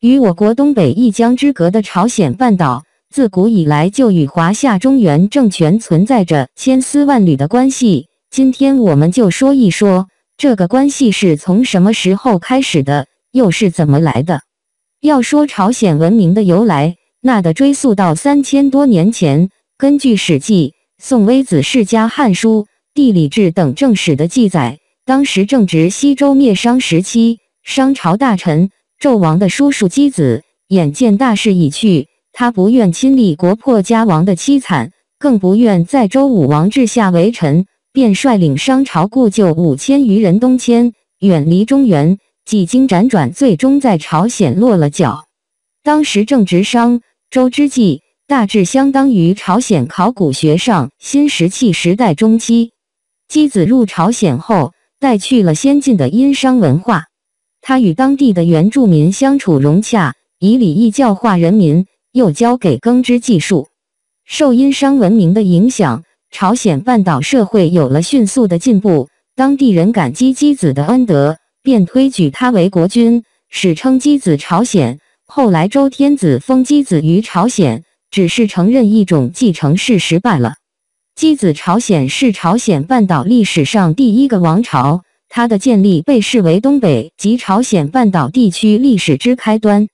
与我国东北一江之隔的朝鲜半岛，自古以来就与华夏中原政权存在着千丝万缕的关系。今天我们就说一说这个关系是从什么时候开始的，又是怎么来的。要说朝鲜文明的由来，那得追溯到三千多年前。根据《史记》《宋微子世家》《汉书》《地理志》等正史的记载，当时正值西周灭商时期，商朝大臣。纣王的叔叔箕子眼见大势已去，他不愿亲历国破家亡的凄惨，更不愿在周武王治下为臣，便率领商朝故旧五千余人东迁，远离中原，几经辗转，最终在朝鲜落了脚。当时正值商周之际，大致相当于朝鲜考古学上新石器时代中期。箕子入朝鲜后，带去了先进的殷商文化。他与当地的原住民相处融洽，以礼义教化人民，又教给耕织技术。受殷商文明的影响，朝鲜半岛社会有了迅速的进步。当地人感激箕子的恩德，便推举他为国君，史称箕子朝鲜。后来周天子封箕子于朝鲜，只是承认一种继承事实罢了。箕子朝鲜是朝鲜半岛历史上第一个王朝。它的建立被视为东北及朝鲜半岛地区历史之开端，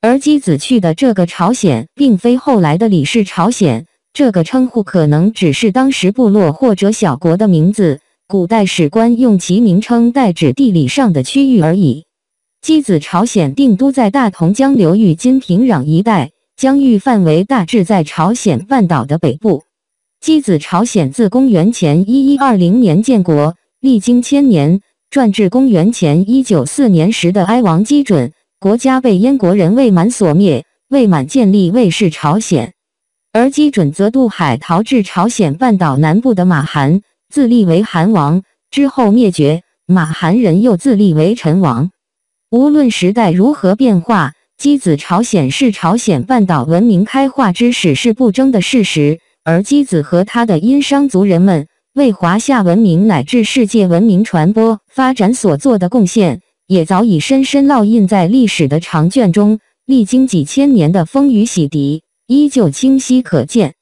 而箕子去的这个朝鲜，并非后来的李氏朝鲜。这个称呼可能只是当时部落或者小国的名字，古代史官用其名称代指地理上的区域而已。箕子朝鲜定都在大同江流域金平壤一带，疆域范围大致在朝鲜半岛的北部。箕子朝鲜自公元前一一二零年建国。历经千年，传至公元前一九四年时的哀王基准，国家被燕国人魏满所灭。魏满建立魏氏朝鲜，而基准则渡海逃至朝鲜半岛南部的马韩，自立为韩王。之后灭绝马韩人，又自立为陈王。无论时代如何变化，箕子朝鲜是朝鲜半岛文明开化之始是不争的事实。而箕子和他的殷商族人们。为华夏文明乃至世界文明传播发展所做的贡献，也早已深深烙印在历史的长卷中，历经几千年的风雨洗涤，依旧清晰可见。